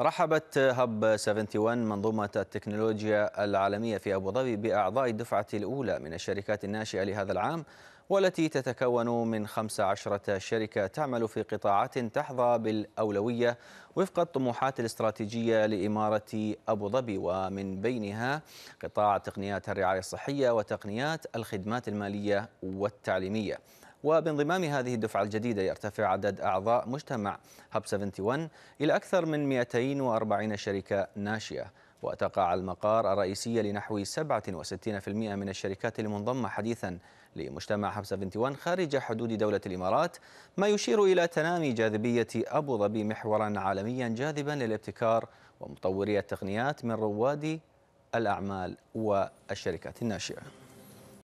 رحبت هب 71 منظومة التكنولوجيا العالمية في أبو ظبي بأعضاء الدفعة الأولى من الشركات الناشئة لهذا العام والتي تتكون من 15 شركة تعمل في قطاعات تحظى بالأولوية وفق الطموحات الاستراتيجية لإمارة أبو ظبي ومن بينها قطاع تقنيات الرعاية الصحية وتقنيات الخدمات المالية والتعليمية وبانضمام هذه الدفعة الجديدة يرتفع عدد أعضاء مجتمع هاب 71 إلى أكثر من 240 شركة ناشئة وتقع المقار الرئيسية لنحو 67% من الشركات المنضمة حديثا لمجتمع هاب 71 خارج حدود دولة الإمارات ما يشير إلى تنامي جاذبية أبو ظبي محورا عالميا جاذبا للابتكار ومطوري التقنيات من رواد الأعمال والشركات الناشئة